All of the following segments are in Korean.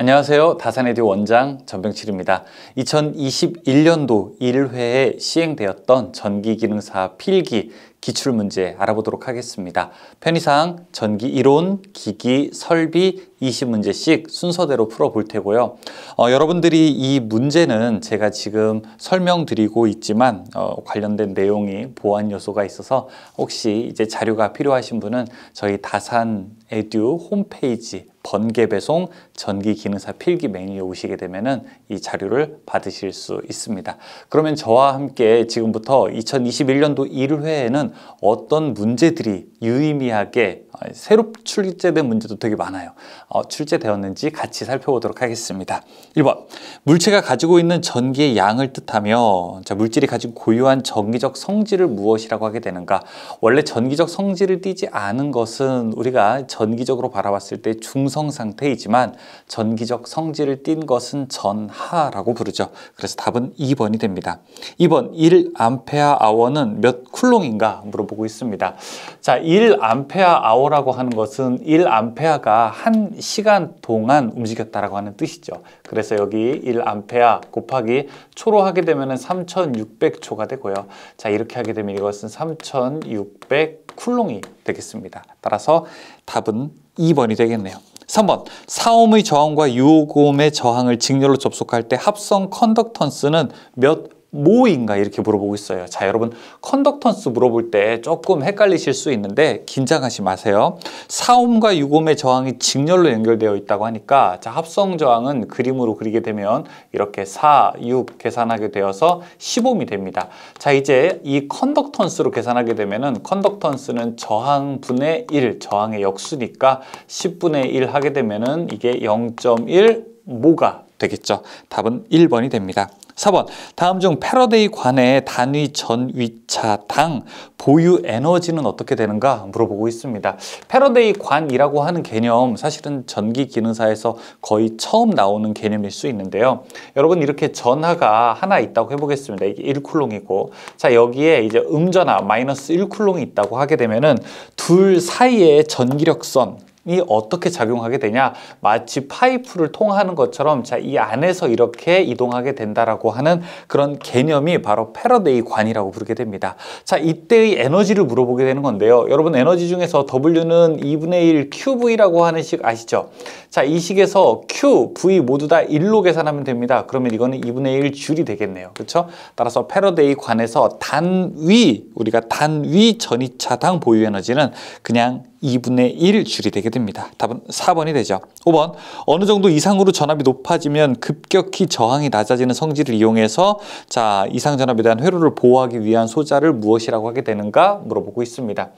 안녕하세요. 다산에듀 원장 전병칠입니다. 2021년도 1회에 시행되었던 전기기능사 필기 기출 문제 알아보도록 하겠습니다. 편의상 전기 이론, 기기, 설비 20문제씩 순서대로 풀어볼 테고요. 어, 여러분들이 이 문제는 제가 지금 설명드리고 있지만 어, 관련된 내용이 보안 요소가 있어서 혹시 이제 자료가 필요하신 분은 저희 다산 에듀 홈페이지 번개 배송 전기 기능사 필기 메뉴에 오시게 되면은 이 자료를 받으실 수 있습니다. 그러면 저와 함께 지금부터 2021년도 1회에는 어떤 문제들이 유의미하게 어, 새로 출제된 문제도 되게 많아요. 어, 출제되었는지 같이 살펴보도록 하겠습니다. 1번 물체가 가지고 있는 전기의 양을 뜻하며 자, 물질이 가진 고유한 전기적 성질을 무엇이라고 하게 되는가 원래 전기적 성질을 띠지 않은 것은 우리가 전기적으로 바라봤을 때 중성 상태이지만 전기적 성질을 띈 것은 전하라고 부르죠. 그래서 답은 2번이 됩니다. 2번 1암페아 아워는 몇 쿨롱인가 물어보고 있습니다. 자, 1암페아 아워라고 하는 것은 1암페아가 한 시간 동안 움직였다라고 하는 뜻이죠. 그래서 여기 1암페아 곱하기 초로 하게 되면 은 3600초가 되고요. 자 이렇게 하게 되면 이것은 3600 쿨롱이 되겠습니다. 따라서 답은 2번이 되겠네요. 3번 사옴의 저항과 유오고음의 저항을 직렬로 접속할 때 합성 컨덕턴스는 몇 뭐인가 이렇게 물어보고 있어요. 자, 여러분 컨덕턴스 물어볼 때 조금 헷갈리실 수 있는데 긴장하지 마세요. 사옴과 유곰의 저항이 직렬로 연결되어 있다고 하니까 자, 합성 저항은 그림으로 그리게 되면 이렇게 4, 6 계산하게 되어서 10옴이 됩니다. 자, 이제 이 컨덕턴스로 계산하게 되면은 컨덕턴스는 저항분의 1, 저항의 역수니까 10분의 1 하게 되면은 이게 0.1 모가 되겠죠. 답은 1번이 됩니다. 4번 다음 중 패러데이 관의 단위 전위차 당 보유 에너지는 어떻게 되는가 물어보고 있습니다. 패러데이 관이라고 하는 개념 사실은 전기 기능사에서 거의 처음 나오는 개념일 수 있는데요. 여러분 이렇게 전하가 하나 있다고 해보겠습니다. 이게 1쿨롱이고 자 여기에 이제 음전하 마이너스 1쿨롱이 있다고 하게 되면은 둘사이에 전기력선 이 어떻게 작용하게 되냐 마치 파이프를 통하는 것처럼 자 이 안에서 이렇게 이동하게 된다라고 하는 그런 개념이 바로 패러데이 관이라고 부르게 됩니다 자 이때의 에너지를 물어보게 되는 건데요 여러분 에너지 중에서 W는 2분의 1 QV라고 하는 식 아시죠 자 이 식에서 Q, V 모두 다 1로 계산하면 됩니다 그러면 이거는 2분의 1 줄이 되겠네요 그렇죠 따라서 패러데이 관에서 단위 우리가 단위 전이차당 보유 에너지는 그냥 2분의 1 줄이 되게 됩니다. 답은 4번이 되죠. 5번 어느 정도 이상으로 전압이 높아지면 급격히 저항이 낮아지는 성질을 이용해서 자 이상 전압에 대한 회로를 보호하기 위한 소자를 무엇이라고 하게 되는가 물어보고 있습니다.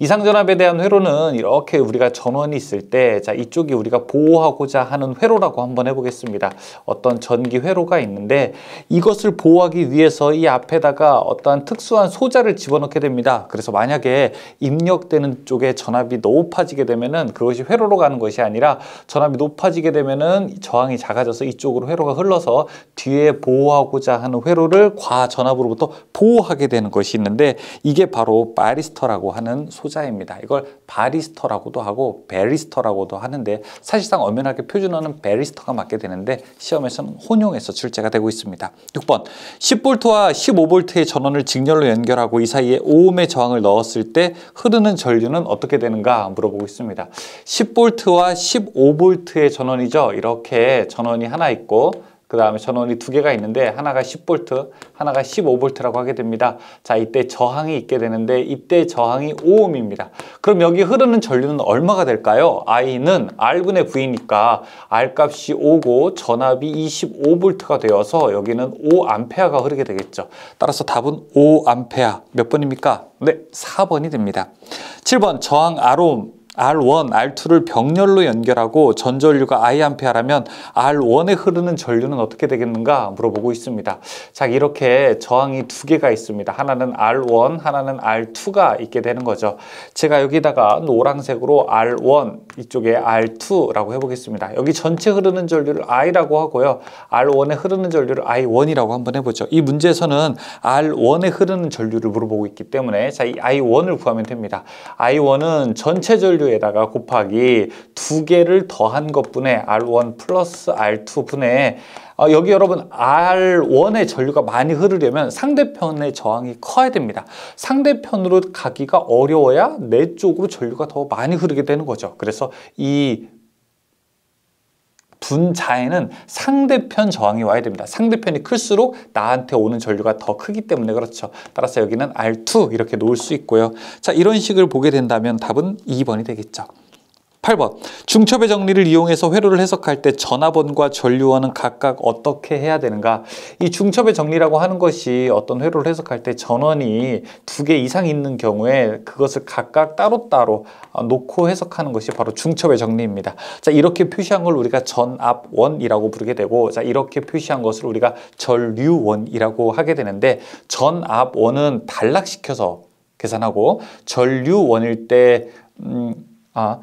이상 전압에 대한 회로는 이렇게 우리가 전원이 있을 때 자 이쪽이 우리가 보호하고자 하는 회로라고 한번 해보겠습니다. 어떤 전기 회로가 있는데 이것을 보호하기 위해서 이 앞에다가 어떠한 특수한 소자를 집어넣게 됩니다. 그래서 만약에 입력되는 쪽에 전압이 전압이 높아지게 되면은 그것이 회로로 가는 것이 아니라 전압이 높아지게 되면은 저항이 작아져서 이쪽으로 회로가 흘러서 뒤에 보호하고자 하는 회로를 과전압으로부터 보호하게 되는 것이 있는데 이게 바로 바리스터라고 하는 소자입니다. 이걸 바리스터라고도 하고 베리스터라고도 하는데 사실상 엄연하게 표준어는 베리스터가 맞게 되는데 시험에서는 혼용해서 출제가 되고 있습니다. 6번 10V와 15V의 전원을 직렬로 연결하고 이 사이에 5음의 저항을 넣었을 때 흐르는 전류는 어떻게 되는 되는가 물어보고 있습니다. 10V와 15V의 전원이죠. 이렇게 전원이 하나 있고 그 다음에 전원이 두 개가 있는데 하나가 10V, 하나가 15V라고 하게 됩니다. 자, 이때 저항이 있게 되는데 이때 저항이 5음입니다 그럼 여기 흐르는 전류는 얼마가 될까요? I는 R분의 V니까 R값이 5고 전압이 25V가 되어서 여기는 5A가 흐르게 되겠죠. 따라서 답은 5A 몇 번입니까? 네, 4번이 됩니다. 7번 저항 아롬 R1, R2를 병렬로 연결하고 전전류가 i 이암페라면 R1에 흐르는 전류는 어떻게 되겠는가 물어보고 있습니다. 자, 이렇게 저항이 두 개가 있습니다. 하나는 R1, 하나는 R2가 있게 되는 거죠. 제가 여기다가 노란색으로 R1, 이쪽에 R2라고 해보겠습니다. 여기 전체 흐르는 전류를 I라고 하고요. R1에 흐르는 전류를 I1이라고 한번 해보죠. 이 문제에서는 R1에 흐르는 전류를 물어보고 있기 때문에 자, 이 I1을 구하면 됩니다. I1은 전체 전류 R투에다가 곱하기 두 개를 더한 것분에 R1 플러스 r 2분에 어, 여기 여러분 R1의 전류가 많이 흐르려면 상대편의 저항이 커야 됩니다. 상대편으로 가기가 어려워야 내 쪽으로 전류가 더 많이 흐르게 되는 거죠. 그래서 이 분자에는 상대편 저항이 와야 됩니다. 상대편이 클수록 나한테 오는 전류가 더 크기 때문에 그렇죠. 따라서 여기는 R2 이렇게 놓을 수 있고요. 자 이런 식을 보게 된다면 답은 2번이 되겠죠. 8번 중첩의 정리를 이용해서 회로를 해석할 때 전화번과 전류원은 각각 어떻게 해야 되는가 이 중첩의 정리라고 하는 것이 어떤 회로를 해석할 때 전원이 두 개 이상 있는 경우에 그것을 각각 따로따로 아, 놓고 해석하는 것이 바로 중첩의 정리입니다 자 이렇게 표시한 걸 우리가 전압원이라고 부르게 되고 자 이렇게 표시한 것을 우리가 전류원이라고 하게 되는데 전압원은 단락시켜서 계산하고 전류원일 때 음, 아,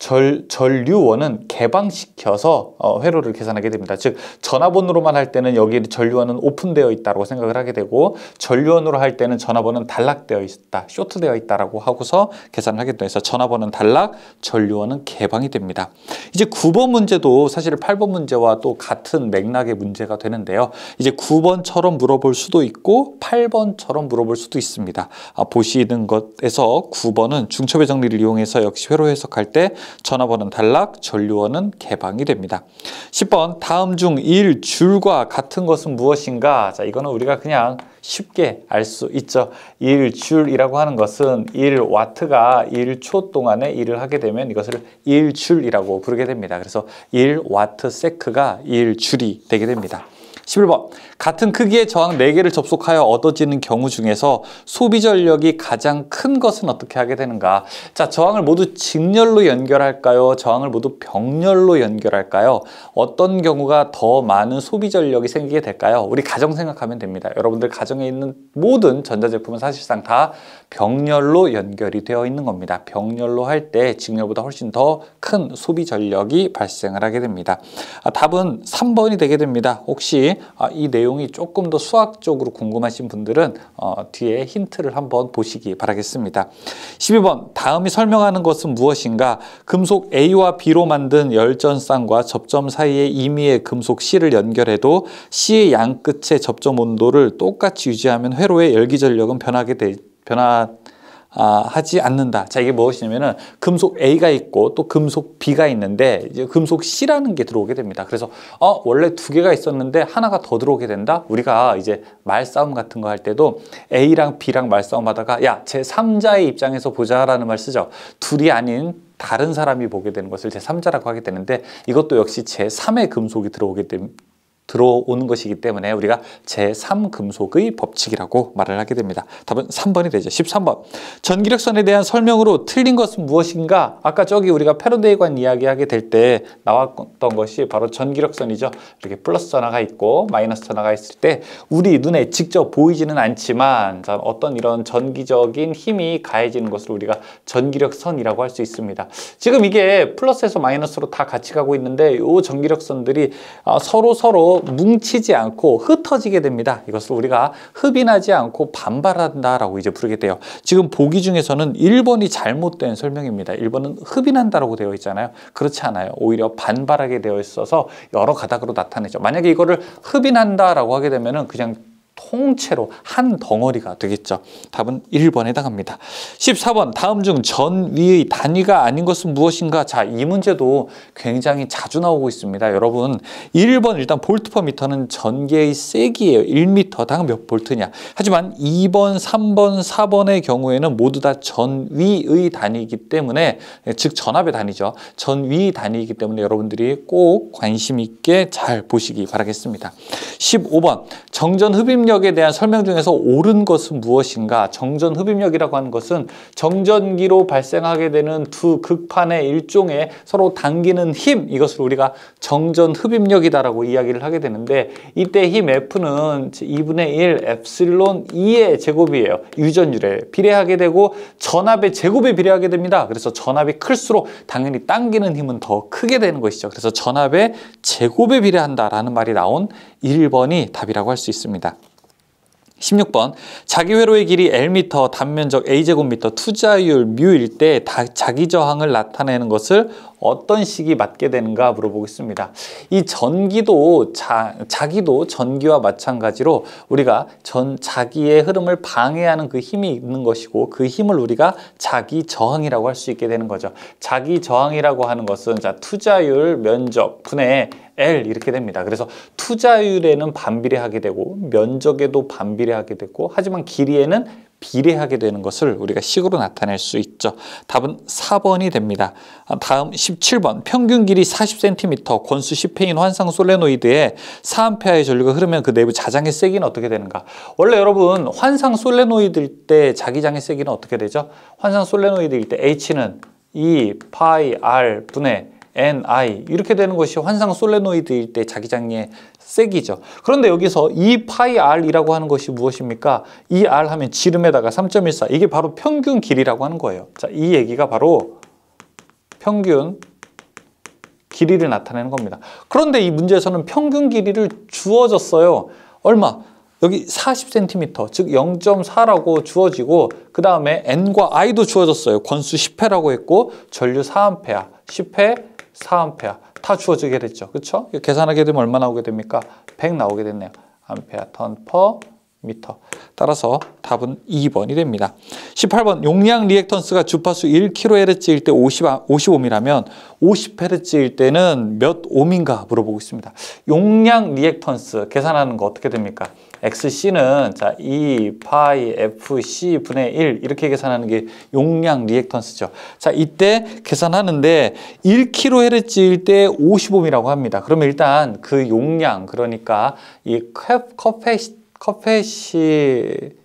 절, 전류원은 개방시켜서 어, 회로를 계산하게 됩니다. 즉 전화번호로만 할 때는 여기 전류원은 오픈되어 있다고 생각을 하게 되고 전류원으로 할 때는 전화번호는 단락되어 있다, 쇼트되어 있다라고 하고서 계산을 하게 돼서 전화번호는 단락, 전류원은 개방이 됩니다. 이제 9번 문제도 사실 8번 문제와 또 같은 맥락의 문제가 되는데요. 이제 9번처럼 물어볼 수도 있고 8번처럼 물어볼 수도 있습니다. 아, 보시는 것에서 9번은 중첩의 정리를 이용해서 역시 회로 해석할 때 전화번호는 탈락, 전류원은 개방이 됩니다. 10번 다음 중 1, 줄과 같은 것은 무엇인가? 자, 이거는 우리가 그냥 쉽게 알 수 있죠. 1줄이라고 하는 것은 1와트가 1초 동안에 일을 하게 되면 이것을 1줄이라고 부르게 됩니다. 그래서 1와트 세크가 1줄이 되게 됩니다. 11번 같은 크기의 저항 4개를 접속하여 얻어지는 경우 중에서 소비 전력이 가장 큰 것은 어떻게 하게 되는가? 자, 저항을 모두 직렬로 연결할까요? 저항을 모두 병렬로 연결할까요? 어떤 경우가 더 많은 소비 전력이 생기게 될까요? 우리 가정 생각하면 됩니다. 여러분들 가정에 있는 모든 전자제품은 사실상 다 병렬로 연결이 되어 있는 겁니다. 병렬로 할 때 직렬보다 훨씬 더 큰 소비 전력이 발생을 하게 됩니다. 아, 답은 3번이 되게 됩니다. 혹시 아, 이 내용이 조금 더 수학적으로 궁금하신 분들은 어, 뒤에 힌트를 한번 보시기 바라겠습니다. 12번 다음이 설명하는 것은 무엇인가? 금속 A와 B로 만든 열전쌍과 접점 사이의 2미의 금속 C를 연결해도 C의 양 끝의 접점 온도를 똑같이 유지하면 회로의 열기 전력은 변하게 되, 변하, 아, 하지 않는다. 자, 이게 무엇이냐면은 금속 A가 있고 또 금속 B가 있는데 이제 금속 C라는 게 들어오게 됩니다. 그래서 어, 원래 두 개가 있었는데 하나가 더 들어오게 된다. 우리가 이제 말싸움 같은 거 할 때도 A랑 B랑 말싸움 하다가 야, 제 3자의 입장에서 보자라는 말 쓰죠. 둘이 아닌 다른 사람이 보게 되는 것을 제3자라고 하게 되는데 이것도 역시 제3의 금속이 들어오게 들어오는 것이기 때문에 우리가 제3금속의 법칙이라고 말을 하게 됩니다. 답은 3번이 되죠. 13번. 전기력선에 대한 설명으로 틀린 것은 무엇인가? 아까 저기 우리가 패러데이관 이야기하게 될 때 나왔던 것이 바로 전기력선이죠. 이렇게 플러스 전화가 있고 마이너스 전화가 있을 때 우리 눈에 직접 보이지는 않지만 어떤 이런 전기적인 힘이 가해지는 것을 우리가 전기력선이라고 할 수 있습니다. 지금 이게 플러스에서 마이너스로 다 같이 가고 있는데 이 전기력선들이 아, 서로 서로 뭉치지 않고 흩어지게 됩니다. 이것을 우리가 흡인하지 않고 반발한다라고 이제 부르게 돼요. 지금 보기 중에서는 1번이 잘못된 설명입니다. 1번은 흡인한다라고 되어 있잖아요. 그렇지 않아요. 오히려 반발하게 되어 있어서 여러 가닥으로 나타내죠. 만약에 이거를 흡인한다라고 하게 되면은 그냥 통째로 한 덩어리가 되겠죠. 답은 1번에 해당합니다. 14번 다음 중 전위의 단위가 아닌 것은 무엇인가? 자, 이 문제도 굉장히 자주 나오고 있습니다. 여러분, 1번 일단 볼트 퍼 미터는 전개의 세기예요. 1미터당 몇 볼트냐. 하지만 2번, 3번, 4번의 경우에는 모두 다 전위의 단위이기 때문에 예, 즉 전압의 단위죠. 전위 단위이기 때문에 여러분들이 꼭 관심 있게 잘 보시기 바라겠습니다. 15번 정전 흡입 흡입력에 대한 설명 중에서 옳은 것은 무엇인가? 정전 흡입력이라고 하는 것은 정전기로 발생하게 되는 두 극판의 일종의 서로 당기는 힘 이것을 우리가 정전 흡입력이다라고 이야기를 하게 되는데 이때 힘 F는 2분의 1 엡실론 2의 제곱이에요. 유전율에 비례하게 되고 전압의 제곱에 비례하게 됩니다. 그래서 전압이 클수록 당연히 당기는 힘은 더 크게 되는 것이죠. 그래서 전압의 제곱에 비례한다라는 말이 나온 1번이 답이라고 할 수 있습니다. 16번 자기 회로의 길이 L미터, 단면적 A제곱미터, 투자율 뮤일 때 자기 저항을 나타내는 것을 어떤 식이 맞게 되는가 물어보겠습니다. 이 전기도 자, 자기도 전기와 마찬가지로 우리가 전 자기의 흐름을 방해하는 그 힘이 있는 것이고 그 힘을 우리가 자기 저항이라고 할 수 있게 되는 거죠. 자기 저항이라고 하는 것은 자 투자율 면적 분의 L 이렇게 됩니다. 그래서 투자율에는 반비례하게 되고 면적에도 반비례하게 되고 하지만 길이에는 비례하게 되는 것을 우리가 식으로 나타낼 수 있죠. 답은 4번이 됩니다. 다음 17번 평균 길이 40cm 권수 10회인 환상 솔레노이드의 사암폐하의 전류가 흐르면 그 내부 자장의 세기는 어떻게 되는가? 원래 여러분 환상 솔레노이드일 때 자기장의 세기는 어떻게 되죠? 환상 솔레노이드일 때 H는 2 e, 파이 R 분의 N, I 이렇게 되는 것이 환상 솔레노이드일 때 자기장의 세기죠. 그런데 여기서 e 파이 R이라고 하는 것이 무엇입니까? e R 하면 지름에다가 3.14 이게 바로 평균 길이라고 하는 거예요. 자, 이 얘기가 바로 평균 길이를 나타내는 겁니다. 그런데 이 문제에서는 평균 길이를 주어졌어요. 얼마? 여기 40cm, 즉 0.4라고 주어지고 그 다음에 N과 I도 주어졌어요. 권수 10회라고 했고 전류 4A, 10회, 4암페어 다 주어지게 됐죠. 그렇죠? 계산하게 되면 얼마 나오게 됩니까? 100 나오게 됐네요. 암페어 턴퍼 미터. 따라서 답은 2번이 됩니다. 18번 용량 리액턴스가 주파수 1kHz일 때 50, 55mm라면 50Hz일 때는 몇 옴인가 물어보고 있습니다. 용량 리액턴스 계산하는 거 어떻게 됩니까? XC는 자, E 파이 FC 분의 1 이렇게 계산하는 게 용량 리액턴스죠. 자, 이때 계산하는데 1kHz일 때 50옴이라고 합니다. 그러면 일단 그 용량 그러니까 이 커페시 커페시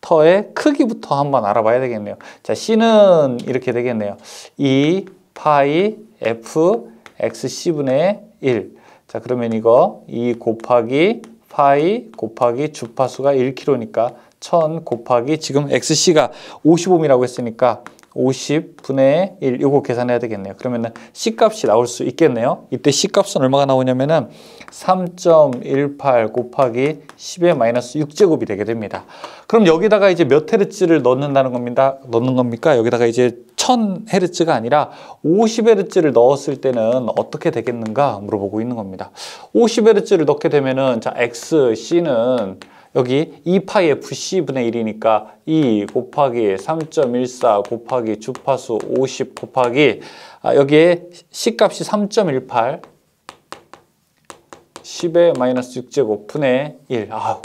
터의 크기부터 한번 알아봐야 되겠네요. 자, C는 이렇게 되겠네요. 2 e, 파이 F XC분의 1. 자, 그러면 이거 2 e 곱하기 파이 곱하기 주파수가 1km니까 1000 곱하기 지금 XC가 55mm라고 했으니까 50분의 1 이거 계산해야 되겠네요. 그러면은 C값이 나올 수 있겠네요. 이때 C값은 얼마가 나오냐면은 3.18 곱하기 10의 마이너스 6제곱이 되게 됩니다. 그럼 여기다가 이제 몇 헤르츠를 넣는다는 겁니다. 넣는 겁니까? 여기다가 이제 1000헤르츠가 아니라 50헤르츠를 넣었을 때는 어떻게 되겠는가 물어보고 있는 겁니다. 50헤르츠를 넣게 되면은 자, X, C는 여기 2파이 FC분의 1이니까 2 곱하기 3.14 곱하기 주파수 50 곱하기 아, 여기에 C값이 3.18 10의 마이너스 6제곱 분의 1 아우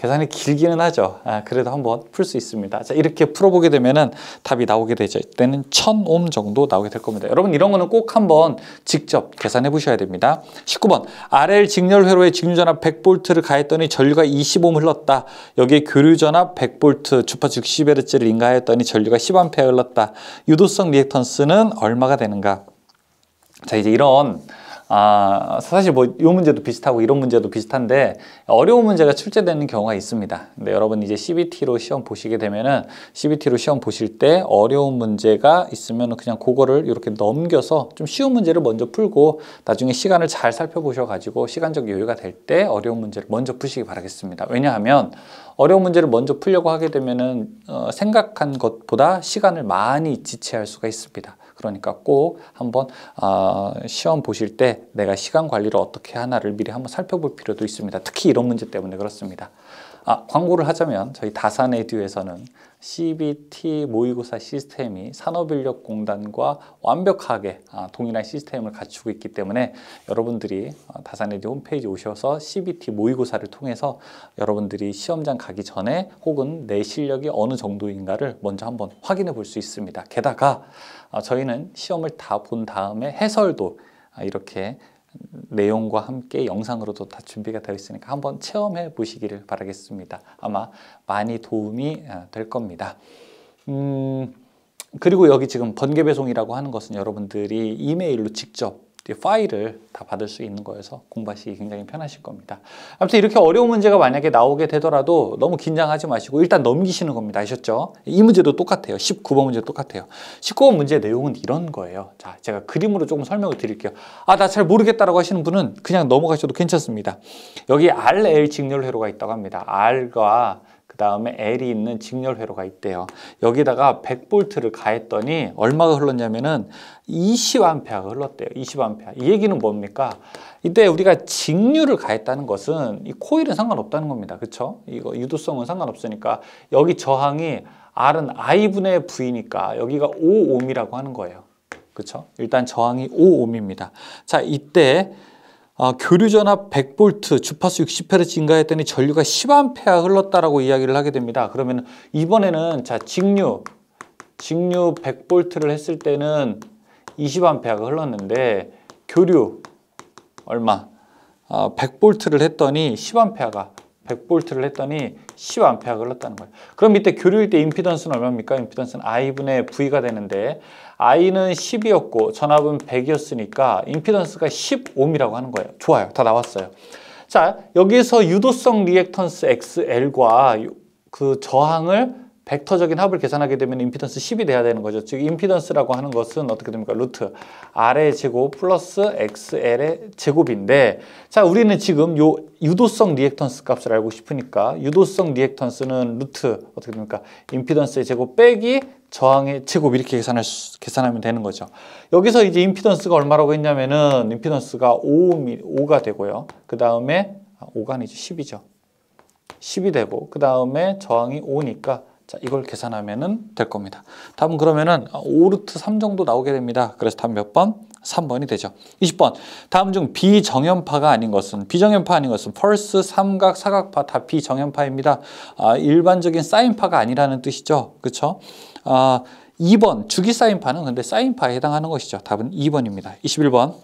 계산이 길기는 하죠. 아, 그래도 한번 풀 수 있습니다. 자, 이렇게 풀어보게 되면은 답이 나오게 되죠. 이때는 1000옴 정도 나오게 될 겁니다. 여러분 이런 거는 꼭 한번 직접 계산해 보셔야 됩니다. 19번 RL 직렬 회로에 직류 전압 100V를 가했더니 전류가 2 5옴 흘렀다. 여기에 교류 전압 100V 주파 즉 10Hz를 인가했더니 전류가 10A 흘렀다. 유도성 리액턴스는 얼마가 되는가? 자, 이제 이런 아, 사실 뭐 이 문제도 비슷하고 이런 문제도 비슷한데 어려운 문제가 출제되는 경우가 있습니다. 근데 여러분 이제 CBT로 시험 보시게 되면은 CBT로 시험 보실 때 어려운 문제가 있으면 그냥 그거를 이렇게 넘겨서 좀 쉬운 문제를 먼저 풀고 나중에 시간을 잘 살펴보셔가지고 시간적 여유가 될 때 어려운 문제를 먼저 푸시기 바라겠습니다. 왜냐하면 어려운 문제를 먼저 풀려고 하게 되면은 어, 생각한 것보다 시간을 많이 지체할 수가 있습니다. 그러니까 꼭 한번 어, 시험 보실 때 내가 시간 관리를 어떻게 하나를 미리 한번 살펴볼 필요도 있습니다. 특히 이런 문제 때문에 그렇습니다. 아, 광고를 하자면 저희 다산에듀에서는 CBT 모의고사 시스템이 산업인력공단과 완벽하게 아, 동일한 시스템을 갖추고 있기 때문에 여러분들이 아, 다산에듀 홈페이지 오셔서 CBT 모의고사를 통해서 여러분들이 시험장 가기 전에 혹은 내 실력이 어느 정도인가를 먼저 한번 확인해 볼 수 있습니다. 게다가 어, 저희는 시험을 다 본 다음에 해설도 아, 이렇게 내용과 함께 영상으로도 다 준비가 되어 있으니까 한번 체험해 보시기를 바라겠습니다. 아마 많이 도움이 아, 될 겁니다. 음, 그리고 여기 지금 번개 배송이라고 하는 것은 여러분들이 이메일로 직접 파일을 다 받을 수 있는 거여서 공부하시기 굉장히 편하실 겁니다. 아무튼 이렇게 어려운 문제가 만약에 나오게 되더라도 너무 긴장하지 마시고 일단 넘기시는 겁니다. 아셨죠? 이 문제도 똑같아요. 19번 문제 똑같아요. 19번 문제 내용은 이런 거예요. 자, 제가 그림으로 조금 설명을 드릴게요. 아, 나 잘 모르겠다라고 하시는 분은 그냥 넘어가셔도 괜찮습니다. 여기 RL 직렬 회로가 있다고 합니다. R과 다음에 L이 있는 직렬 회로가 있대요. 여기다가 100볼트를 가했더니 얼마가 흘렀냐면은 20A가 흘렀대요. 20A. 이 얘기는 뭡니까? 이때 우리가 직류를 가했다는 것은 이 코일은 상관없다는 겁니다. 그쵸 이거 유도성은 상관없으니까 여기 저항이 R은 I분의 V니까 여기가 5옴이라고 하는 거예요. 그쵸 일단 저항이 5옴입니다. 자, 이때 아, 교류전압 100V, 주파수 60Hz 증가했더니 전류가 10A가 흘렀다라고 이야기를 하게 됩니다. 그러면 이번에는 자 직류, 직류 100V를 했을 때는 20A가 흘렀는데 교류 얼마? 아, 100V를 했더니 10A가 100V를 했더니 10A가 흘렀다는 거예요. 그럼 밑에 교류일 때 임피던스는 얼마입니까? 임피던스는 I분의 V가 되는데 I는 10이었고 전압은 100이었으니까 임피던스가 10옴이라고 하는 거예요. 좋아요. 다 나왔어요. 자, 여기서 유도성 리액턴스 XL과 그 저항을 벡터적인 합을 계산하게 되면 임피던스 10이 돼야 되는 거죠. 즉 임피던스라고 하는 것은 어떻게 됩니까? 루트 R의 제곱 플러스 XL의 제곱인데 자 우리는 지금 요 유도성 리액턴스 값을 알고 싶으니까 유도성 리액턴스는 루트 어떻게 됩니까? 임피던스의 제곱 빼기 저항의 제곱 이렇게 계산할 수, 계산하면 되는 거죠. 여기서 이제 임피던스가 얼마라고 했냐면은 임피던스가 5, 미 5가 되고요. 그 다음에 5가 아, 아니죠. 10이죠. 10이 되고 그 다음에 저항이 5니까 자, 이걸 계산하면 될 겁니다. 답은 그러면은 5루트 3 정도 나오게 됩니다. 그래서 답 몇 번? 3번이 되죠. 20번. 다음 중 비정연파가 아닌 것은 비정연파 아닌 것은 펄스, 삼각, 사각파 다 비정연파입니다. 아, 일반적인 사인파가 아니라는 뜻이죠. 그렇죠? 아, 2번 주기 사인파는 근데 사인파에 해당하는 것이죠. 답은 2번입니다. 21번.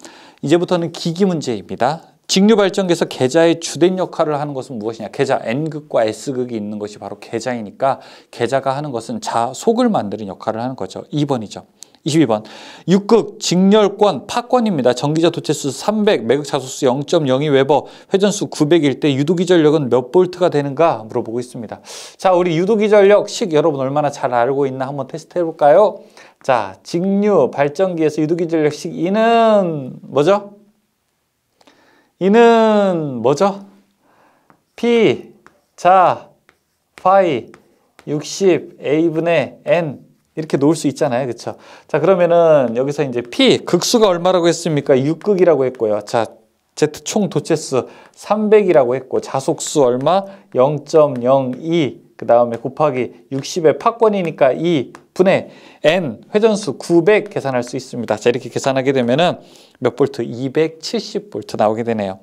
이제부터는 기기 문제입니다. 직류발전기에서 계좌의 주된 역할을 하는 것은 무엇이냐? 계좌 N극과 S극이 있는 것이 바로 계좌이니까 계좌가 하는 것은 자속을 만드는 역할을 하는 거죠. 2번이죠. 22번 6극 직렬권 파권입니다. 전기자 도체수 300, 매극자소수 0.02 웨버, 회전수 900일 때 유도기 전력은 몇 볼트가 되는가 물어보고 있습니다. 자, 우리 유도기 전력식 여러분 얼마나 잘 알고 있나 한번 테스트 해볼까요? 자, 직류 발전기에서 유도기 전력식 2는 뭐죠? 이는 뭐죠? P, 자, 파이, 60, A분의 N 이렇게 놓을 수 있잖아요. 그렇죠? 자, 그러면은 여기서 이제 P, 극수가 얼마라고 했습니까? 6극이라고 했고요. 자, Z 총 도체수 300이라고 했고 자속수 얼마? 0.02그 다음에 곱하기 60의 파권이니까 2 분의 n 회전수 900 계산할 수 있습니다. 자 이렇게 계산하게 되면은 몇 볼트? 270 볼트 나오게 되네요.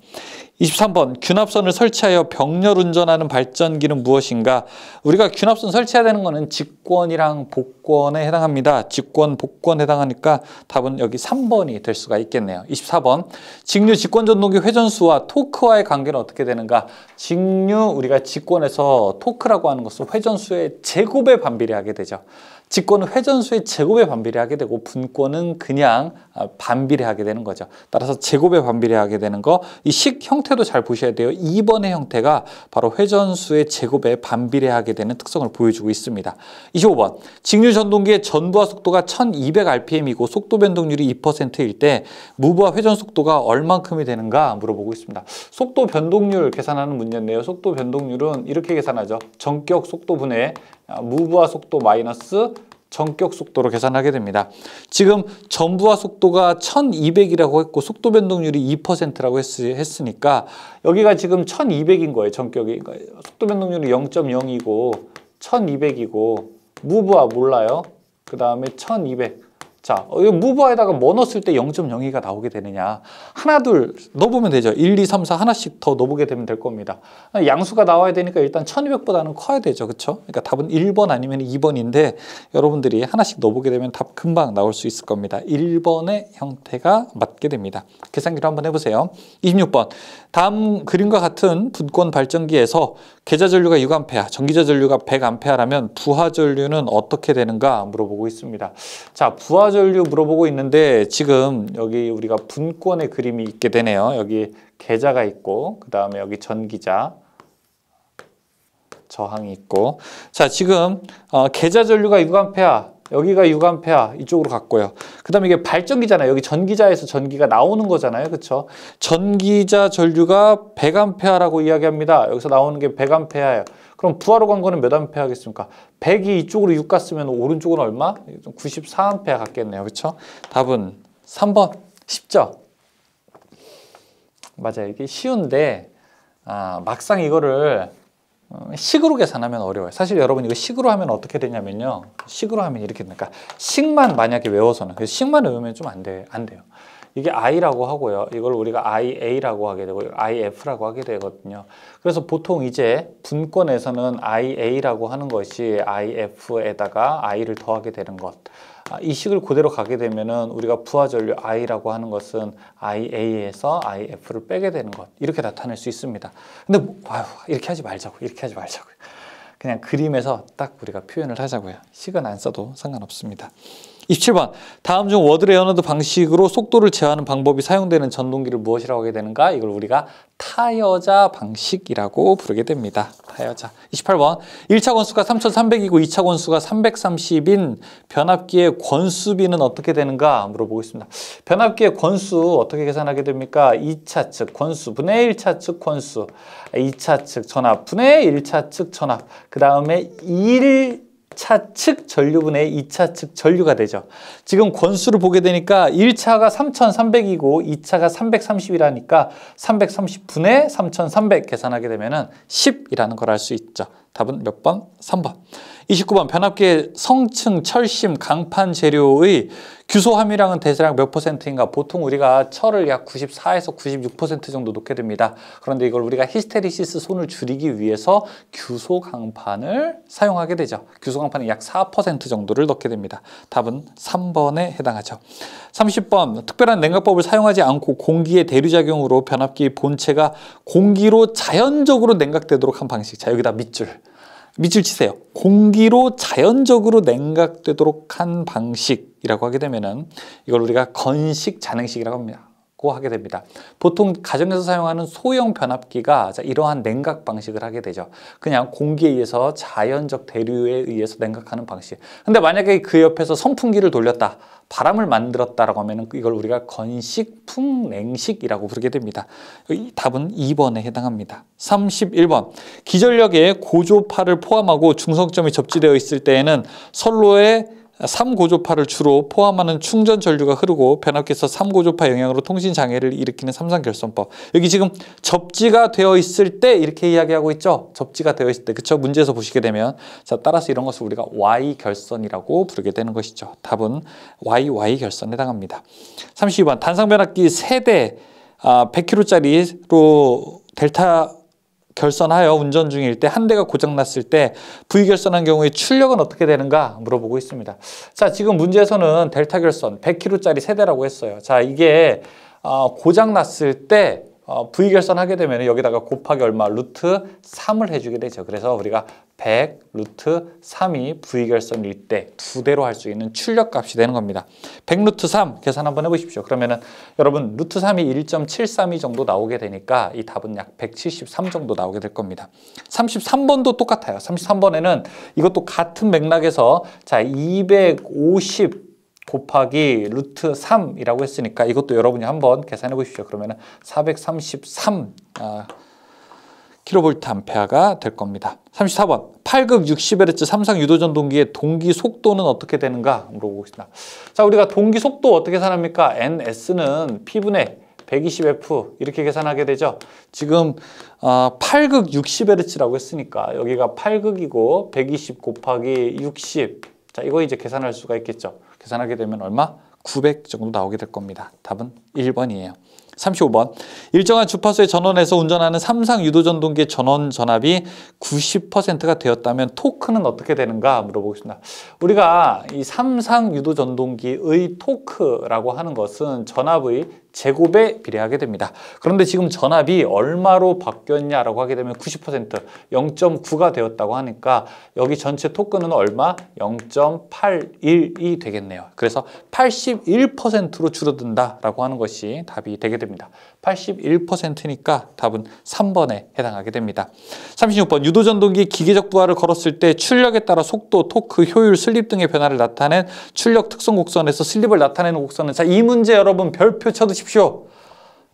23번 균합선을 설치하여 병렬 운전하는 발전기는 무엇인가? 우리가 균합선 설치해야 되는 거는 직권이랑 복권에 해당합니다. 직권, 복권 해당하니까 답은 여기 3번이 될 수가 있겠네요. 24번 직류 직권 전동기 회전수와 토크와의 관계는 어떻게 되는가? 직류 우리가 직권에서 토크라고 하는 것은 회전수의 제곱에 반비례하게 되죠. 직권은 회전수의 제곱에 반비례하게 되고 분권은 그냥 아, 반비례하게 되는 거죠. 따라서 제곱에 반비례하게 되는 거 이 식 형태도 잘 보셔야 돼요. 2번의 형태가 바로 회전수의 제곱에 반비례하게 되는 특성을 보여주고 있습니다. 25번 직류전동기의 전부와 속도가 1200rpm이고 속도 변동률이 2%일 때 무브와 회전 속도가 얼만큼이 되는가 물어보고 있습니다. 속도 변동률 계산하는 문제인데요. 속도 변동률은 이렇게 계산하죠. 전격 속도 분의 아, 무브와 속도 마이너스 전격 속도로 계산하게 됩니다. 지금 전부와 속도가 1200이라고 했고 속도 변동률이 2%라고 했, 으니까 여기가 지금 1200인 거예요. 전격이. 그러니까 속도 변동률이 0.0이고 1200이고 무브와 몰라요. 그 다음에 1200 자, 이 무브에다가 하뭐 넣었을 때 0.02가 나오게 되느냐. 하나, 둘 넣어보면 되죠. 1, 2, 3, 4 하나씩 더 넣어보게 되면 될 겁니다. 양수가 나와야 되니까 일단 1200보다는 커야 되죠. 그렇죠? 그러니까 답은 1번 아니면 2번인데 여러분들이 하나씩 넣어보게 되면 답 금방 나올 수 있을 겁니다. 1번의 형태가 맞게 됩니다. 계산기로 한번 해보세요. 26번. 다음 그림과 같은 분권 발전기에서 계좌 전류가 6A, 전기자 전류가 100A라면 부하 전류는 어떻게 되는가 물어보고 있습니다. 자, 부하 전류 물어보고 있는데 지금 여기 우리가 분권의 그림이 있게 되네요. 여기 계좌가 있고 그 다음에 여기 전기자, 저항이 있고 자 지금 어, 계좌 전류가 6A 여기가 유감폐하 이쪽으로 갔고요. 그 다음에 이게 발전기잖아요. 여기 전기자에서 전기가 나오는 거잖아요. 그렇죠? 전기자 전류가 배관폐하라고 이야기합니다. 여기서 나오는 게 배관폐하예요. 그럼 부하로 간 거는 몇 암페 하겠습니까? 100이 이쪽으로 6 갔으면 오른쪽은 얼마? 94암페 갔겠네요. 그렇죠? 답은 3번 쉽죠? 맞아요. 이게 쉬운데 아, 막상 이거를 어, 식으로 계산하면 어려워요. 사실 여러분 이거 식으로 하면 어떻게 되냐면요. 식으로 하면 이렇게 되니까 그러니까 식만 만약에 외워서는 식만 외우면 좀 안 돼, 안 돼요. 이게 I라고 하고요. 이걸 우리가 IA라고 하게 되고 IF라고 하게 되거든요. 그래서 보통 이제 분권에서는 IA라고 하는 것이 IF에다가 I를 더하게 되는 것. 아, 이 식을 그대로 가게 되면은 우리가 부하전류 I라고 하는 것은 IA에서 IF를 빼게 되는 것. 이렇게 나타낼 수 있습니다. 근데 아유, 이렇게 하지 말자고. 이렇게 하지 말자고요. 그냥 그림에서 딱 우리가 표현을 하자고요. 식은 안 써도 상관없습니다. 27번 다음 중워드레어너드 방식으로 속도를 제어하는 방법이 사용되는 전동기를 무엇이라고 하게 되는가? 이걸 우리가 타여자 방식이라고 부르게 됩니다. 타여자. 28번 1차 권수가 3,300이고 2차 권수가 330인 변압기의 권수비는 어떻게 되는가 물어보고 있습니다. 변압기의 권수 어떻게 계산하게 됩니까? 2차 측 권수 분의 1차 측 권수 2차 측 전압 분의 1차 측 전압 그 다음에 1 차측 전류분의 2차측 전류가 되죠. 지금 권수를 보게 되니까 1차가 3,300이고 2차가 330이라니까 330분의 3,300 계산하게 되면 10이라는 걸 알 수 있죠. 답은 몇 번? 3번. 29번 변압기의 성층, 철심, 강판 재료의 규소함유량은 대략 몇 퍼센트인가? 보통 우리가 철을 약 94에서 96% 정도 놓게 됩니다. 그런데 이걸 우리가 히스테리시스 손을 줄이기 위해서 규소 강판을 사용하게 되죠. 규소 강판이 약4% 정도를 넣게 됩니다. 답은 3번에 해당하죠. 30번 특별한 냉각법을 사용하지 않고 공기의 대류작용으로 변압기 본체가 공기로 자연적으로 냉각되도록 한 방식. 자 여기다 밑줄. 밑줄 치세요. 공기로 자연적으로 냉각되도록 한 방식이라고 하게 되면은 이걸 우리가 건식 잔행식이라고 합니다. 하게 됩니다. 보통 가정에서 사용하는 소형 변압기가 이러한 냉각 방식을 하게 되죠. 그냥 공기에 의해서 자연적 대류에 의해서 냉각하는 방식. 근데 만약에 그 옆에서 선풍기를 돌렸다 바람을 만들었다라고 하면 이걸 우리가 건식, 풍냉식이라고 부르게 됩니다. 이 답은 2번에 해당합니다. 31번 기전력에 고조파를 포함하고 중성점이 접지되어 있을 때에는 선로의 3고조파를 주로 포함하는 충전 전류가 흐르고 변압기에서 3고조파 영향으로 통신 장애를 일으키는 삼상결손법 여기 지금 접지가 되어 있을 때 이렇게 이야기하고 있죠. 접지가 되어 있을 때 그쵸? 문제에서 보시게 되면 자 따라서 이런 것을 우리가 Y 결선이라고 부르게 되는 것이죠. 답은 Y Y 결선에 해당합니다. 32번 단상 변압기 세대 100kg짜리로 아, 델타 결선하여 운전 중일 때 한 대가 고장났을 때 부위결선한 경우에 출력은 어떻게 되는가 물어보고 있습니다. 자 지금 문제에서는 델타 결선 100km짜리 세대라고 했어요. 자 이게 어, 고장났을 때 어, V결산하게 되면 여기다가 곱하기 얼마 루트 3을 해주게 되죠. 그래서 우리가 100 루트 3이 V결선일 때 두 대로 할 수 있는 출력값이 되는 겁니다. 100 루트 3 계산 한번 해보십시오. 그러면은 여러분 루트 3이 1.732 정도 나오게 되니까 이 답은 약 173 정도 나오게 될 겁니다. 33번도 똑같아요. 33번에는 이것도 같은 맥락에서 자250 곱하기 루트 3이라고 했으니까 이것도 여러분이 한번 계산해 보십시오. 그러면 433 아, 킬로볼트 암페어가 될 겁니다. 34번 8극 60Hz 삼상 유도전 동기의 동기 속도는 어떻게 되는가 물어보고 있습니다. 자 우리가 동기 속도 어떻게 계산합니까? NS는 P분의 120F 이렇게 계산하게 되죠. 지금 어, 8극 60Hz라고 했으니까 여기가 8극이고 120 곱하기 60 자, 이거 이제 계산할 수가 있겠죠. 계산하게 되면 얼마? 900 정도 나오게 될 겁니다. 답은 1번이에요. 35번 일정한 주파수의 전원에서 운전하는 삼상 유도전동기의 전원 전압이 90%가 되었다면 토크는 어떻게 되는가 물어보겠습니다. 우리가 이 삼상 유도전동기의 토크라고 하는 것은 전압의 제곱에 비례하게 됩니다. 그런데 지금 전압이 얼마로 바뀌었냐라고 하게 되면 90% 0.9가 되었다고 하니까 여기 전체 토크는 얼마? 0.81이 되겠네요. 그래서 81%로 줄어든다라고 하는 것이 답이 되게 됩니다. 81%니까 답은 3번에 해당하게 됩니다. 36번 유도전동기 기계적 부하를 걸었을 때 출력에 따라 속도, 토크, 효율, 슬립 등의 변화를 나타낸 출력 특성 곡선에서 슬립을 나타내는 곡선은 자 이 문제 여러분 별표 쳐두십시오.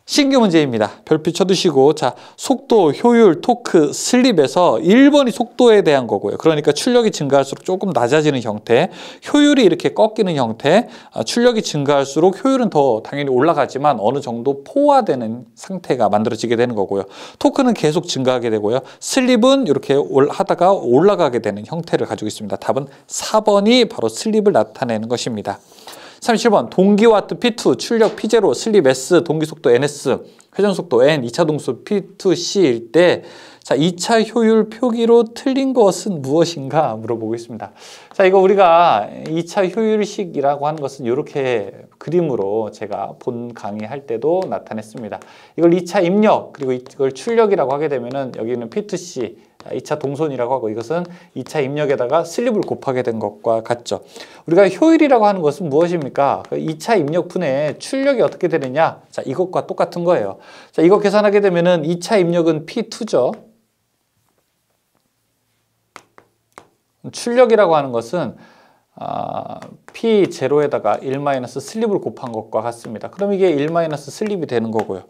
신규 문제입니다. 별표 쳐두시고 자 속도, 효율, 토크, 슬립에서 1번이 속도에 대한 거고요. 그러니까 출력이 증가할수록 조금 낮아지는 형태, 효율이 이렇게 꺾이는 형태, 아, 출력이 증가할수록 효율은 더 당연히 올라가지만 어느 정도 포화되는 상태가 만들어지게 되는 거고요. 토크는 계속 증가하게 되고요. 슬립은 이렇게 하다가 올라가게 되는 형태를 가지고 있습니다. 답은 4번이 바로 슬립을 나타내는 것입니다. 37번 동기와트 P2, 출력 P0, 슬립 S, 동기속도 NS, 회전속도 N, 2차 동수 P2C일 때 자, 2차 효율 표기로 틀린 것은 무엇인가 물어보겠습니다 자, 이거 우리가 2차 효율식이라고 하는 것은 이렇게 그림으로 제가 본 강의할 때도 나타냈습니다. 이걸 2차 입력, 그리고 이걸 출력이라고 하게 되면은 여기는 P2C, 2차 아, 동선이라고 하고 이것은 2차 입력에다가 슬립을 곱하게 된 것과 같죠. 우리가 효율이라고 하는 것은 무엇입니까? 2차 그 입력분의 출력이 어떻게 되느냐? 자, 이것과 똑같은 거예요. 자, 이거 계산하게 되면 2차 입력은 P2죠. 출력이라고 하는 것은 아, P0에다가 1마이너스 슬립을 곱한 것과 같습니다. 그럼 이게 1마이너스 슬립이 되는 거고요.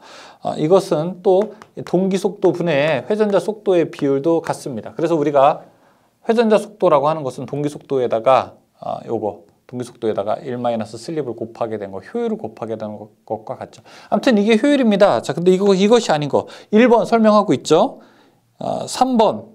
아, 이것은 또 동기속도 분의 회전자 속도의 비율도 같습니다. 그래서 우리가 회전자 속도라고 하는 것은 동기속도에다가 아, 요거 동기속도에다가 1마이너스 슬립을 곱하게 된 거, 효율을 곱하게 된 것과 같죠. 아무튼 이게 효율입니다. 자, 근데 이거, 이것이 아닌 거. 1번 설명하고 있죠. 아, 3번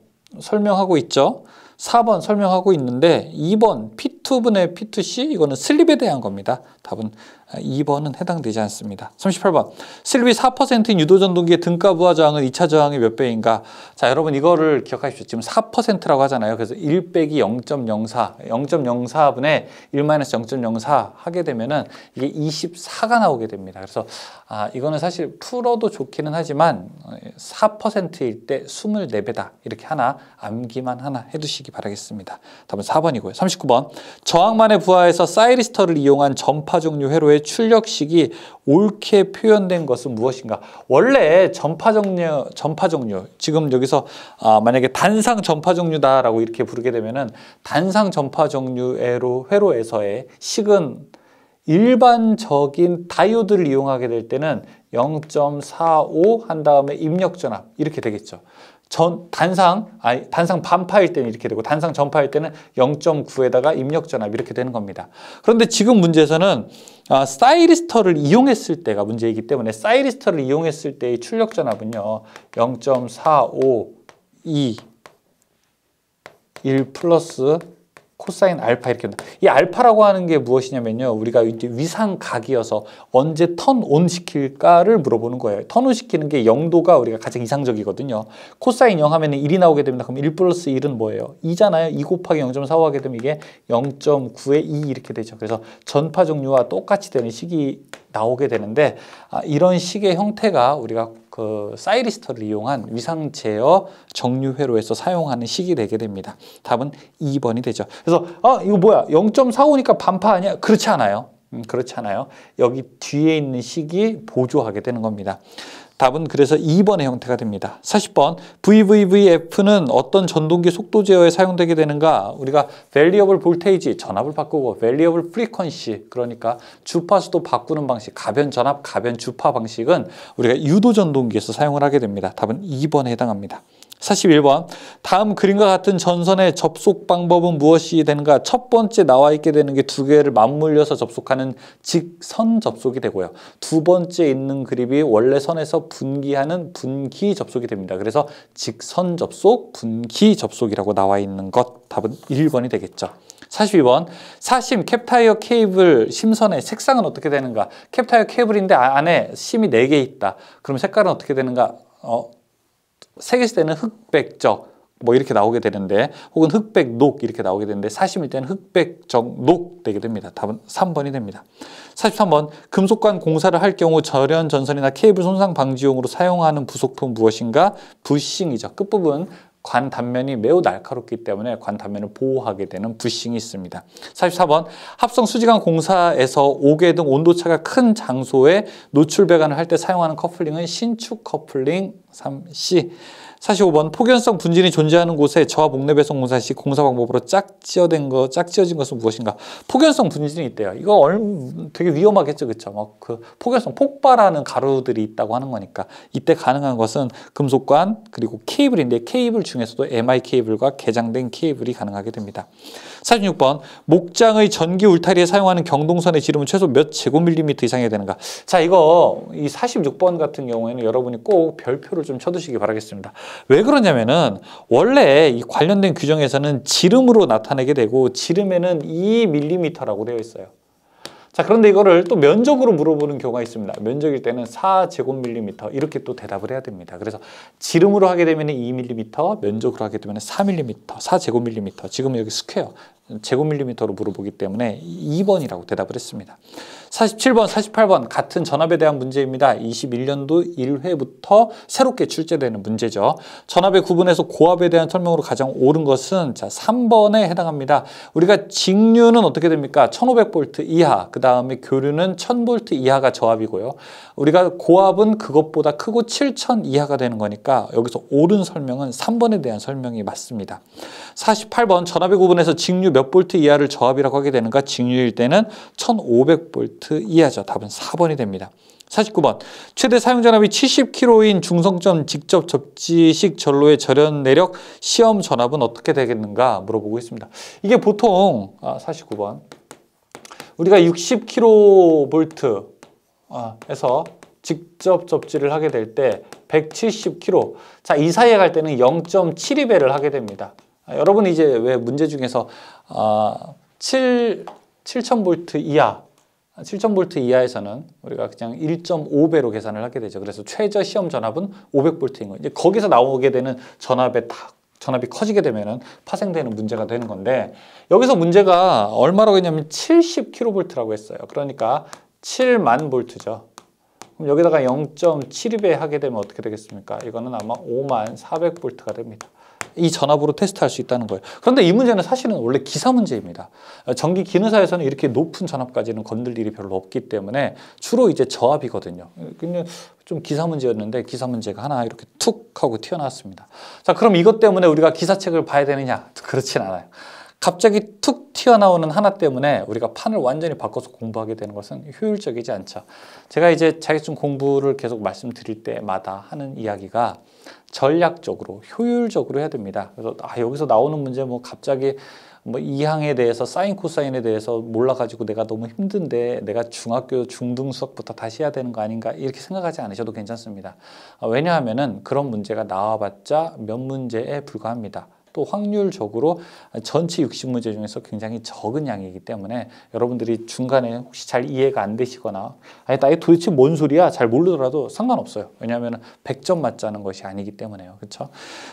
설명하고 있죠. 4번 설명하고 있는데 2번 P P2분의 P2C 이거는 슬립에 대한 겁니다. 답은 2번은 해당되지 않습니다. 38번 슬립이 4%인 유도전동기의 등가 부하 저항은 2차 저항의 몇 배인가? 자 여러분 이거를 기억하십시오. 지금 4%라고 하잖아요. 그래서 1 빼기 0.04 0.04분의 1-0.04 하게 되면은 이게 24가 나오게 됩니다. 그래서 아 이거는 사실 풀어도 좋기는 하지만 4%일 때 24배다 이렇게 하나 암기만 하나 해두시기 바라겠습니다. 답은 4번이고요. 39번 저항만의 부하에서 사이리스터를 이용한 전파 정류 회로의 출력식이 옳게 표현된 것은 무엇인가? 원래 전파 정류, 전파 정류, 지금 여기서 아, 만약에 단상 전파 정류다라고 이렇게 부르게 되면은 단상 전파 정류 회로, 회로에서의 식은 일반적인 다이오드를 이용하게 될 때는 0.45 한 다음에 입력 전압 이렇게 되겠죠. 전 단상 아니 단상 반파일 때는 이렇게 되고 단상 전파일 때는 0.9에다가 입력 전압 이렇게 되는 겁니다. 그런데 지금 문제에서는 아, 사이리스터를 이용했을 때가 문제이기 때문에 사이리스터를 이용했을 때의 출력 전압은요. 0.452 1 플러스 코사인 알파 이렇게 된다. 이 알파라고 하는 게 무엇이냐면요. 우리가 이제 위상각이어서 언제 턴 온 시킬까를 물어보는 거예요. 턴 온 시키는 게 0도가 우리가 가장 이상적이거든요. 코사인 0 하면 은 1이 나오게 됩니다. 그럼 1 플러스 1은 뭐예요? 2잖아요. 2 곱하기 0.45 하게 되면 이게 0.9에 2 이렇게 되죠. 그래서 전파 종류와 똑같이 되는 식이 나오게 되는데 아, 이런 식의 형태가 우리가 그 사이리스터를 이용한 위상 제어 정류 회로에서 사용하는 식이 되게 됩니다. 답은 2번이 되죠. 그래서 아 이거 뭐야 0.45니까 반파 아니야? 그렇지 않아요. 음, 그렇지 않아요. 여기 뒤에 있는 식이 보조하게 되는 겁니다. 답은 그래서 2번의 형태가 됩니다. 40번 VVVF는 어떤 전동기 속도 제어에 사용되게 되는가? 우리가 variable voltage 전압을 바꾸고 variable frequency 그러니까 주파수도 바꾸는 방식 가변 전압, 가변 주파 방식은 우리가 유도 전동기에서 사용을 하게 됩니다. 답은 2번에 해당합니다. 41번 다음 그림과 같은 전선의 접속 방법은 무엇이 되는가? 첫 번째 나와 있게 되는 게 두 개를 맞물려서 접속하는 직선 접속이 되고요. 두 번째 있는 그림이 원래 선에서 분기하는 분기 접속이 됩니다. 그래서 직선 접속, 분기 접속이라고 나와 있는 것 답은 1번이 되겠죠. 42번 사심 캡타이어 케이블 심선의 색상은 어떻게 되는가? 캡타이어 케이블인데 아, 안에 심이 4개 있다. 그럼 색깔은 어떻게 되는가? 어, 세계시 대는 흑백적 뭐 이렇게 나오게 되는데 혹은 흑백녹 이렇게 나오게 되는데 사0일 때는 흑백적녹 되게 됩니다. 답은 3번이 됩니다. 43번 금속관 공사를 할 경우 절연 전선이나 케이블 손상 방지용으로 사용하는 부속품 무엇인가? 부싱이죠. 끝부분 관 단면이 매우 날카롭기 때문에 관 단면을 보호하게 되는 부싱이 있습니다. 44번 합성 수지관 공사에서 오개 등 온도차가 큰 장소에 노출 배관을 할 때 사용하는 커플링은 신축 커플링 3C 45번 포견성 분진이 존재하는 곳에 저하 목내배송 공사 시 공사 방법으로 짝지어된 거, 짝지어진 것은 무엇인가? 포견성 분진이 있대요. 이거 얼, 되게 위험하겠죠, 그렇죠? 막그 뭐 포견성 폭발하는 가루들이 있다고 하는 거니까 이때 가능한 것은 금속관 그리고 케이블인데 케이블 중에서도 MI 케이블과 개장된 케이블이 가능하게 됩니다. 46번 목장의 전기 울타리에 사용하는 경동선의 지름은 최소 몇 제곱밀리미터 이상이 되는가? 자, 이거 이 46번 같은 경우에는 여러분이 꼭 별표를 좀 쳐두시기 바라겠습니다. 왜 그러냐면은 원래 이 관련된 규정에서는 지름으로 나타내게 되고 지름에는 2mm라고 되어 있어요. 자 그런데 이거를 또 면적으로 물어보는 경우가 있습니다. 면적일 때는 4제곱밀리미터 이렇게 또 대답을 해야 됩니다. 그래서 지름으로 하게 되면 2밀리미터, 면적으로 하게 되면 4밀리미터, 4제곱밀리미터. 지금 여기 스퀘어 제곱밀리미터로 물어보기 때문에 2번이라고 대답을 했습니다. 47번, 48번 같은 전압에 대한 문제입니다. 21년도 1회부터 새롭게 출제되는 문제죠. 전압의 구분에서 고압에 대한 설명으로 가장 옳은 것은 자 3번에 해당합니다. 우리가 직류는 어떻게 됩니까? 1500V 이하, 그 다음에 교류는 1000V 이하가 저압이고요. 우리가 고압은 그것보다 크고 7000 이하가 되는 거니까 여기서 옳은 설명은 3번에 대한 설명이 맞습니다. 48번 전압의 구분에서 직류 몇 볼트 이하를 저압이라고 하게 되는가? 직류일 때는 1500볼트 이하죠. 답은 4번이 됩니다. 49번 최대 사용전압이 70kg인 중성전 직접 접지식 전로의 절연 내력 시험 전압은 어떻게 되겠는가 물어보고 있습니다. 이게 보통 아, 49번 우리가 60kV에서 아, 직접 접지를 하게 될 때 170kg 자, 이 사이에 갈 때는 0.72배를 하게 됩니다. 아, 여러분 이제 왜 문제 중에서 아, 7 0 0 0 v 이하 7,000V 아, 이하에서는 우리가 그냥 1.5배로 계산을 하게 되죠. 그래서 최저 시험 전압은 500V인 거예요. 이제 거기서 나오게 되는 전압의 탁 전압이 커지게 되면은 파생되는 문제가 되는 건데 여기서 문제가 얼마라고 했냐면 70kV라고 했어요. 그러니까 7만 볼트죠. 그럼 여기다가 0.72배 하게 되면 어떻게 되겠습니까? 이거는 아마 5만 400V가 됩니다. 이 전압으로 테스트할 수 있다는 거예요. 그런데 이 문제는 사실은 원래 기사 문제입니다. 어, 전기 기능사에서는 이렇게 높은 전압까지는 건들 일이 별로 없기 때문에 주로 이제 저압이거든요. 어, 근데 좀 기사 문제였는데 기사 문제가 하나 이렇게 툭 하고 튀어나왔습니다. 자, 그럼 이것 때문에 우리가 기사책을 봐야 되느냐? 그렇진 않아요. 갑자기 툭 튀어나오는 하나 때문에 우리가 판을 완전히 바꿔서 공부하게 되는 것은 효율적이지 않죠. 제가 이제 자격증 공부를 계속 말씀드릴 때마다 하는 이야기가 전략적으로 효율적으로 해야 됩니다. 그래서 아 여기서 나오는 문제 뭐 갑자기 뭐 이항에 대해서 사인 코사인에 대해서 몰라가지고 내가 너무 힘든데 내가 중학교 중등 수학부터 다시 해야 되는 거 아닌가 이렇게 생각하지 않으셔도 괜찮습니다. 아, 왜냐하면은 그런 문제가 나와봤자 몇 문제에 불과합니다. 또 확률적으로 전체 60문제 중에서 굉장히 적은 양이기 때문에 여러분들이 중간에 혹시 잘 이해가 안 되시거나 아니 나이 도대체 뭔 소리야 잘 모르더라도 상관없어요. 왜냐하면 100점 맞자는 것이 아니기 때문에요. 그렇죠?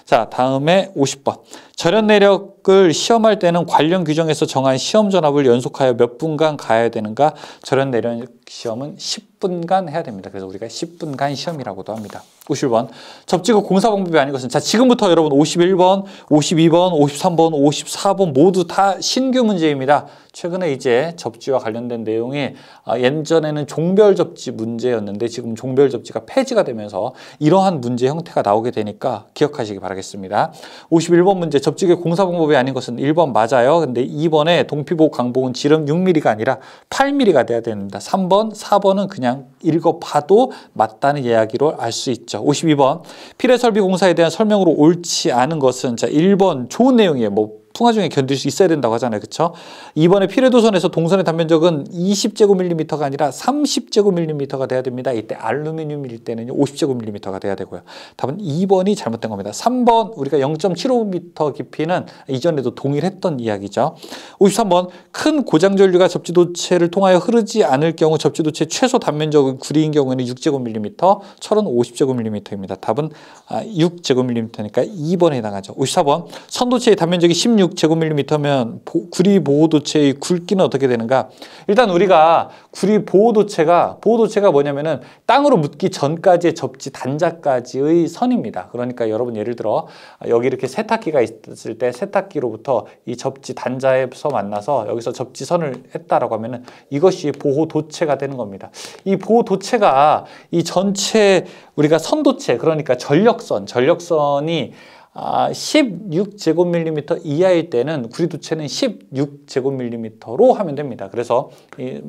자 다음에 50번 절연 내력 전학을 시험할 때는 관련 규정에서 정한 시험 전압을 연속하여 몇 분간 가야 되는가 저런 내련 시험은 10분간 해야 됩니다. 그래서 우리가 10분간 시험이라고도 합니다. 51번 접지구 공사 방법이 아닌 것은 자 지금부터 여러분 51번, 52번, 53번, 54번 모두 다 신규 문제입니다. 최근에 이제 접지와 관련된 내용이 아, 예전에는 종별 접지 문제였는데 지금 종별 접지가 폐지가 되면서 이러한 문제 형태가 나오게 되니까 기억하시기 바라겠습니다. 51번 문제 접지계 공사방법이 아닌 것은 1번 맞아요. 근데 2번에 동피복 강봉은 지름 6mm가 아니라 8mm가 돼야 됩니다. 3번, 4번은 그냥 읽어봐도 맞다는 이야기로 알 수 있죠. 52번 피해설비 공사에 대한 설명으로 옳지 않은 것은 자 1번 좋은 내용이에요. 뭐 풍화 중에 견딜 수 있어야 된다고 하잖아요. 그렇죠? 이번에 피레도선에서 동선의 단면적은 20제곱밀리미터가 아니라 30제곱밀리미터가 돼야 됩니다. 이때 알루미늄일 때는 50제곱밀리미터가 돼야 되고요. 답은 2번이 잘못된 겁니다. 3번 우리가 0 7 5미터 깊이는 이전에도 동일했던 이야기죠. 53번 큰 고장전류가 접지도체를 통하여 흐르지 않을 경우 접지도체 최소 단면적은 구리인 경우에는 6제곱밀리미터, 철은 50제곱밀리미터입니다. 답은 6제곱밀리미터니까 아, 2번에 해당하죠. 54번 선도체의 단면적이 16 16제곱밀리미터면 구리 보호도체의 굵기는 어떻게 되는가? 일단 우리가 구리 보호도체가 보호도체가 뭐냐면은 땅으로 묻기 전까지의 접지 단자까지의 선입니다. 그러니까 여러분 예를 들어 여기 이렇게 세탁기가 있을 때 세탁기로부터 이 접지 단자에서 만나서 여기서 접지선을 했다라고 하면은 이것이 보호도체가 되는 겁니다. 이 보호도체가 이 전체 우리가 선도체 그러니까 전력선 전력선이 아, 16제곱밀리미터 이하일 때는 구리 두체는 16제곱밀리미터로 하면 됩니다. 그래서 이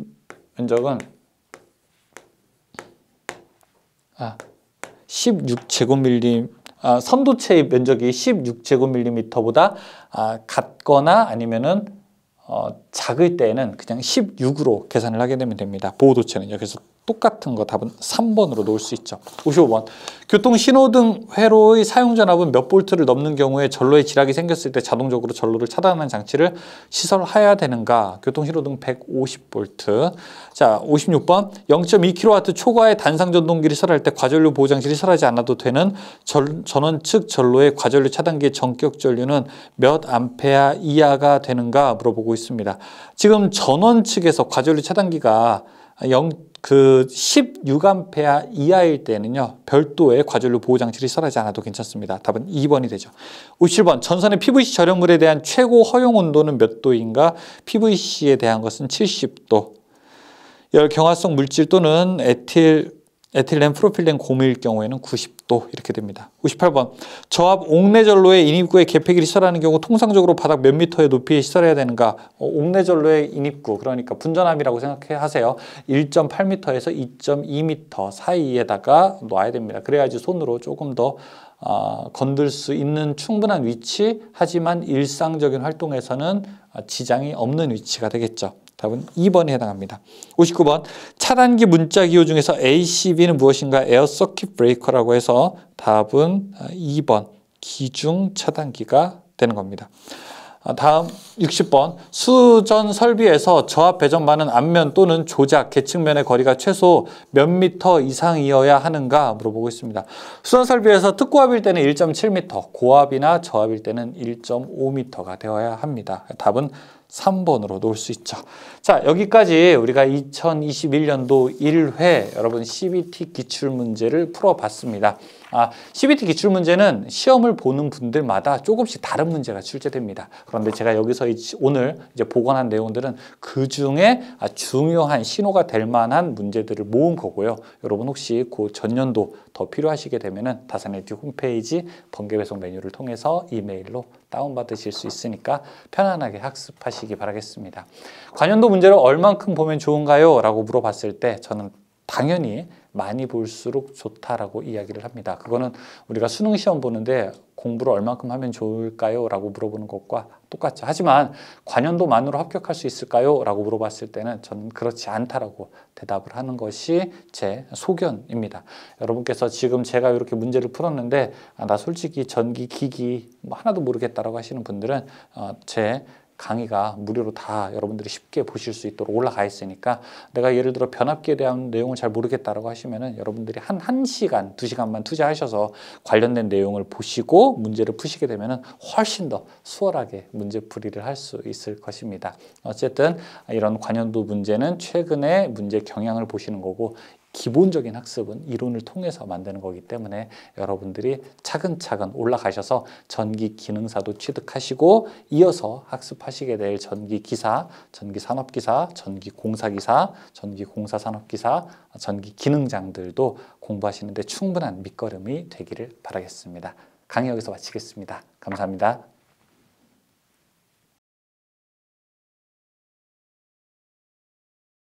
면적은 아, 16제곱밀리 아, 선도체의 면적이 16제곱밀리미터보다 아, 같거나 아니면은 어, 작을 때에는 그냥 16으로 계산을 하게 되면 됩니다. 보호도체는요. 그래서 똑같은 거 답은 3번으로 놓을 수 있죠. 55번. 교통 신호등 회로의 사용 전압은 몇 볼트를 넘는 경우에 전로에 지락이 생겼을 때 자동적으로 전로를 차단하는 장치를 시설해야 되는가? 교통 신호등 150볼트. 자, 56번. 0.2kW 초과의 단상 전동기를 설할 때 과전류 보호 장치를 설하지 않아도 되는 전, 전원 측 전로의 과전류 차단기의 전격 전류는 몇 암페아 이하가 되는가 물어보고 있습니다. 지금 전원 측에서 과전류 차단기가 0 그1 6암페아 이하일 때는요. 별도의 과절로 보호 장치를 설하지 않아도 괜찮습니다. 답은 2번이 되죠. 57번 전선의 PVC 절연물에 대한 최고 허용 온도는 몇 도인가? PVC에 대한 것은 70도. 열 경화성 물질 또는 에틸 에틸렌 프로필렌 고무일 경우에는 90도 이렇게 됩니다. 58번 저압 옥내절로의 인입구에 개폐기를 시설하는 경우 통상적으로 바닥 몇 미터의 높이에 시설해야 되는가 어, 옥내절로의 인입구 그러니까 분전함이라고 생각하세요. 1.8m에서 2.2m 사이에다가 놔야 됩니다. 그래야지 손으로 조금 더 어, 건들 수 있는 충분한 위치 하지만 일상적인 활동에서는 어, 지장이 없는 위치가 되겠죠. 답은 2번에 해당합니다. 59번 차단기 문자 기호 중에서 ACB는 무엇인가? 에어 서킷 브레이커라고 해서 답은 2번 아, 기중 차단기가 되는 겁니다. 아, 다음 60번 수전 설비에서 저압 배전반은 앞면 또는 조작, 계측면의 거리가 최소 몇 미터 이상이어야 하는가 물어보고 있습니다. 수전 설비에서 특고압일 때는 1 7 미터 고압이나 저압일 때는 1 5미터가 되어야 합니다. 답은 3번으로 놓을 수 있죠. 자, 여기까지 우리가 2021년도 1회 여러분 CBT 기출문제를 풀어봤습니다. 아, CBT 기출문제는 시험을 보는 분들마다 조금씩 다른 문제가 출제됩니다. 그런데 제가 여기서 오늘 이제 보관한 내용들은 그 중에 아, 중요한 신호가 될 만한 문제들을 모은 거고요. 여러분 혹시 그 전년도 더 필요하시게 되면은 다산의 홈페이지 번개배송 메뉴를 통해서 이메일로 다운받으실 수 있으니까 편안하게 학습하시기 바라겠습니다. 관연도 문제를 얼만큼 보면 좋은가요? 라고 물어봤을 때 저는 당연히 많이 볼수록 좋다라고 이야기를 합니다. 그거는 우리가 수능 시험 보는데 공부를 얼만큼 하면 좋을까요? 라고 물어보는 것과 똑같죠. 하지만 관연도만으로 합격할 수 있을까요? 라고 물어봤을 때는 저는 그렇지 않다라고 대답을 하는 것이 제 소견입니다. 여러분께서 지금 제가 이렇게 문제를 풀었는데 아, 나 솔직히 전기, 기기 뭐 하나도 모르겠다라고 하시는 분들은 어, 제 강의가 무료로 다 여러분들이 쉽게 보실 수 있도록 올라가 있으니까 내가 예를 들어 변압기에 대한 내용을 잘 모르겠다라고 하시면은 여러분들이 한 1시간, 2시간만 투자하셔서 관련된 내용을 보시고 문제를 푸시게 되면은 훨씬 더 수월하게 문제풀이를 할 수 있을 것입니다. 어쨌든 이런 관연도 문제는 최근에 문제 경향을 보시는 거고 기본적인 학습은 이론을 통해서 만드는 거기 때문에 여러분들이 차근차근 올라가셔서 전기 기능사도 취득하시고 이어서 학습하시게 될 전기 기사, 전기 산업 기사, 전기 공사 기사, 전기 공사 산업 기사, 전기 기능장들도 공부하시는데 충분한 밑거름이 되기를 바라겠습니다. 강의 여기서 마치겠습니다. 감사합니다.